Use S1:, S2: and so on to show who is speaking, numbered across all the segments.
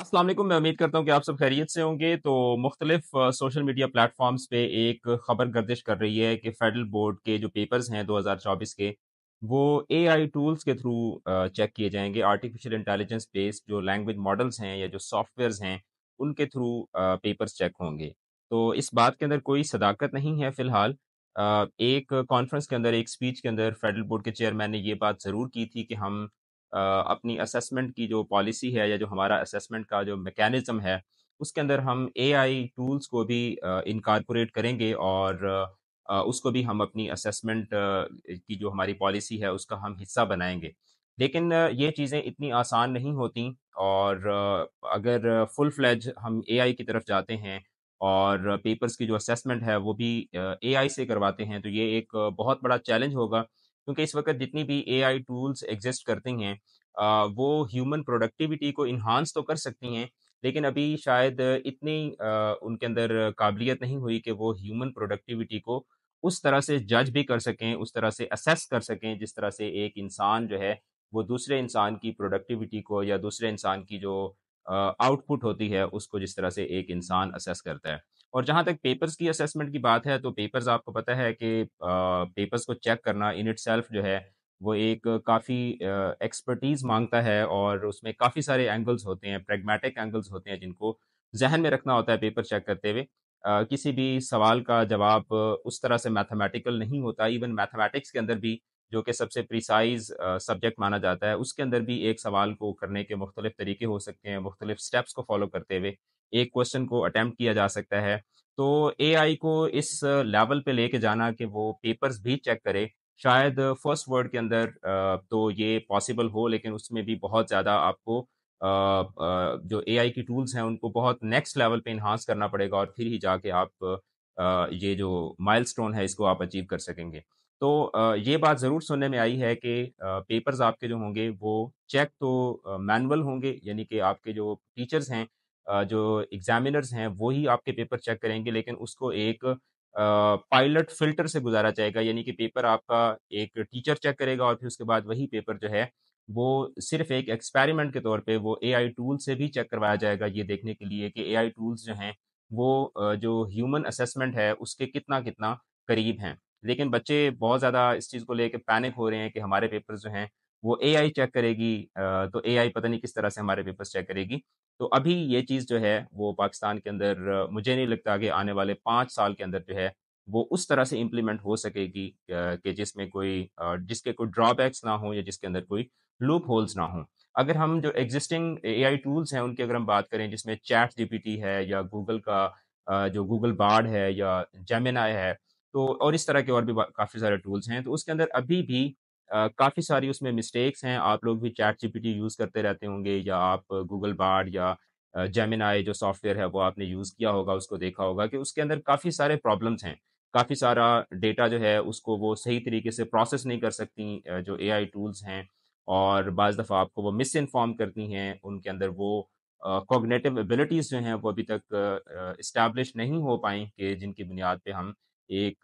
S1: अस्सलाम वालेकुम मैं उम्मीद करता हूँ कि आप सब खैरियत से होंगे तो मुख्तलिफ सोशल मीडिया प्लेटफॉर्म्स पे एक खबर गर्दिश कर रही है कि फेडरल बोर्ड के जो पेपर्स हैं 2024 के वो एआई टूल्स के थ्रू चेक किए जाएंगे आर्टिफिशियल इंटेलिजेंस बेस्ड जो लैंग्वेज मॉडल्स हैं या जो सॉफ्टवेयर्स हैं उनके थ्रू पेपर्स चेक होंगे तो इस बात के अंदर कोई सदाकत नहीं है फ़िलहाल एक कॉन्फ्रेंस के अंदर एक स्पीच के अंदर फेडरल बोर्ड के चेयरमैन ने ये बात ज़रूर की थी कि हम अपनी असेसमेंट की जो पॉलिसी है या जो हमारा असेसमेंट का जो मैकेनिज़्म है उसके अंदर हम आई टूल्स को भी इनकारपोरेट करेंगे और उसको भी हम अपनी असेसमेंट की जो हमारी पॉलिसी है उसका हम हिस्सा बनाएंगे लेकिन ये चीज़ें इतनी आसान नहीं होती और अगर फुल फ्लैज हम आई की तरफ जाते हैं और पेपर्स की जो असेसमेंट है वो भी आई से करवाते हैं तो ये एक बहुत बड़ा चैलेंज होगा क्योंकि इस वक्त जितनी भी ए टूल्स एग्जिस्ट करती हैं वो ह्यूमन प्रोडक्टिविटी को इन्हांस तो कर सकती हैं लेकिन अभी शायद इतनी उनके अंदर काबिलियत नहीं हुई कि वो ह्यूमन प्रोडक्टिविटी को उस तरह से जज भी कर सकें उस तरह से असेस कर सकें जिस तरह से एक इंसान जो है वो दूसरे इंसान की प्रोडक्टिविटी को या दूसरे इंसान की जो आउटपुट होती है उसको जिस तरह से एक इंसान असेस करता है और जहाँ तक पेपर्स की असेसमेंट की बात है तो पेपर्स आपको पता है कि पेपर्स को चेक करना इन इट जो है वो एक काफ़ी एक्सपर्टीज़ मांगता है और उसमें काफ़ी सारे एंगल्स होते हैं प्रेगमेटिक एंगल्स होते हैं जिनको जहन में रखना होता है पेपर चेक करते हुए किसी भी सवाल का जवाब उस तरह से मैथमेटिकल नहीं होता इवन मैथमेटिक्स के अंदर भी जो कि सबसे प्रिसाइज सब्जेक्ट माना जाता है उसके अंदर भी एक सवाल को करने के मुख्तलिफ तरीके हो सकते हैं मुख्तलिफ स्टेप्स को फॉलो करते हुए एक क्वेश्चन को अटेम्प्ट किया जा सकता है तो ए को इस लेवल पे लेके जाना कि वो पेपर्स भी चेक करे शायद फर्स्ट वर्ड के अंदर तो ये पॉसिबल हो लेकिन उसमें भी बहुत ज़्यादा आपको जो आई की टूल्स हैं उनको बहुत नेक्स्ट लेवल पे इन्हांस करना पड़ेगा और फिर ही जाके आप ये जो माइलस्टोन है इसको आप अचीव कर सकेंगे तो ये बात ज़रूर सुनने में आई है कि पेपर्स आपके जो होंगे वो चेक तो मैनुअल होंगे यानी कि आपके जो टीचर्स हैं जो एग्जामिनर्स हैं वो ही आपके पेपर चेक करेंगे लेकिन उसको एक पायलट फिल्टर से गुजारा जाएगा यानी कि पेपर आपका एक टीचर चेक करेगा और फिर उसके बाद वही पेपर जो है वो सिर्फ एक एक्सपेरिमेंट के तौर पे वो एआई टूल से भी चेक करवाया जाएगा ये देखने के लिए कि एआई टूल्स जो हैं वो जो ह्यूमन असेसमेंट है उसके कितना कितना करीब हैं लेकिन बच्चे बहुत ज़्यादा इस चीज़ को लेकर पैनिक हो रहे हैं कि हमारे पेपर जो हैं वो आई चेक करेगी तो आई पता नहीं किस तरह से हमारे पेपर्स चेक करेगी तो अभी ये चीज़ जो है वो पाकिस्तान के अंदर मुझे नहीं लगता कि आने वाले पाँच साल के अंदर जो है वो उस तरह से इम्प्लीमेंट हो सकेगी कि जिसमें कोई जिसके कोई ड्रॉबैक्स ना हो या जिसके अंदर कोई लूप होल्स ना हो अगर हम जो एग्जिस्टिंग आई टूल्स हैं उनकी अगर हम बात करें जिसमें चैट टी है या गूगल का जो गूगल बार्ड है या जेमिनाई है तो और इस तरह के और भी काफ़ी सारे टूल्स हैं तो उसके अंदर अभी भी काफ़ी सारी उसमें मिस्टेक्स हैं आप लोग भी चैट जीपीटी यूज़ करते रहते होंगे या आप गूगल बार्ड या जेमिनाई जो सॉफ्टवेयर है वो आपने यूज़ किया होगा उसको देखा होगा कि उसके अंदर काफ़ी सारे प्रॉब्लम्स हैं काफ़ी सारा डेटा जो है उसको वो सही तरीके से प्रोसेस नहीं कर सकती जो ए टूल्स हैं और बज़ दफ़ा आपको वो मिस इन्फॉर्म करती हैं उनके अंदर वो कॉग्नेटिव uh, एबिलिटीज़ जो हैं वो अभी तक इस्टेब्लिश uh, नहीं हो पाई कि जिनकी बुनियाद पे हम एक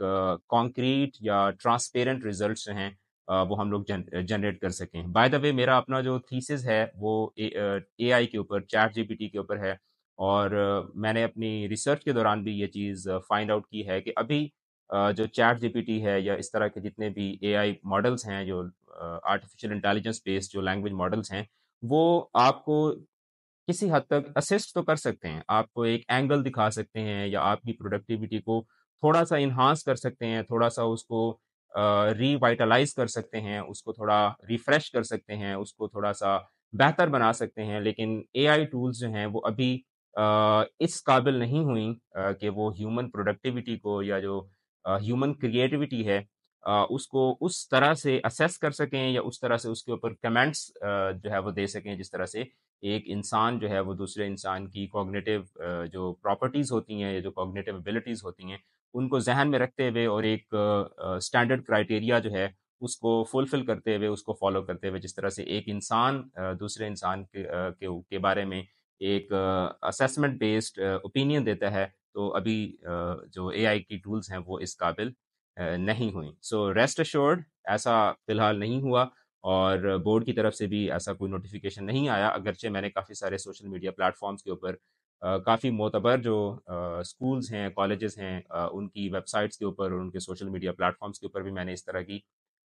S1: कॉन्क्रीट uh, या ट्रांसपेरेंट रिजल्ट जो हैं वो हम लोग जन, जनरेट कर सकें बाय द वे मेरा अपना जो थीसिस है वो ए आई के ऊपर चैट जीपीटी के ऊपर है और मैंने अपनी रिसर्च के दौरान भी ये चीज़ फाइंड आउट की है कि अभी जो चैट जीपीटी है या इस तरह के जितने भी एआई मॉडल्स हैं जो आर्टिफिशियल इंटेलिजेंस बेस्ड जो लैंग्वेज मॉडल्स हैं वो आपको किसी हद तक असिस्ट तो कर सकते हैं आपको एक एंगल दिखा सकते हैं या आपकी प्रोडक्टिविटी को थोड़ा सा इन्हांस कर सकते हैं थोड़ा सा उसको रिवाइटलाइज कर सकते हैं उसको थोड़ा रिफ्रेश कर सकते हैं उसको थोड़ा सा बेहतर बना सकते हैं लेकिन ए टूल्स जो हैं वो अभी इस काबिल नहीं हुई कि वो ह्यूमन प्रोडक्टिविटी को या जो ह्यूमन क्रिएटिविटी है उसको उस तरह से असेस कर सकें या उस तरह से उसके ऊपर कमेंट्स जो है वो दे सकें जिस तरह से एक इंसान जो है वो दूसरे इंसान की कॉग्निटिव जो प्रॉपर्टीज़ होती हैं या जो कॉग्नेटिव एबिलिटीज़ होती हैं उनको जहन में रखते हुए और एक स्टैंडर्ड क्राइटेरिया जो है उसको फुलफिल करते हुए उसको फॉलो करते हुए जिस तरह से एक इंसान दूसरे इंसान के, के के बारे में एक असेसमेंट बेस्ड ओपिनियन देता है तो अभी जो एआई की टूल्स हैं वो इस काबिल नहीं हुई सो रेस्ट अश्योर्ड ऐसा फिलहाल नहीं हुआ और बोर्ड की तरफ से भी ऐसा कोई नोटिफिकेशन नहीं आया अगरचे मैंने काफ़ी सारे सोशल मीडिया प्लेटफॉर्म्स के ऊपर काफ़ी मोतबर जो स्कूल्स हैं कॉलेजेस हैं उनकी वेबसाइट्स के ऊपर और उनके सोशल मीडिया प्लेटफॉर्म्स के ऊपर भी मैंने इस तरह की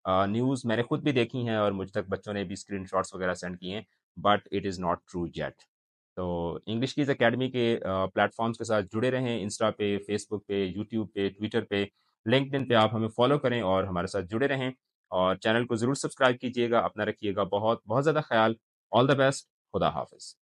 S1: न्यूज़ मैंने खुद भी देखी हैं और मुझ तक बच्चों ने भी स्क्रीन वगैरह सेंड किए हैं but it is not true yet तो इंग्लिश कीज अकेडमी के प्लेटफॉर्म्स के साथ जुड़े रहें इंस्टा पे फेसबुक पे यूट्यूब पे ट्विटर पे लिंकड पे आप हमें फॉलो करें और हमारे साथ जुड़े रहें और चैनल को ज़रूर सब्सक्राइब कीजिएगा अपना रखिएगा बहुत बहुत ज़्यादा ख्याल ऑल द बेस्ट खुदा हाफिज़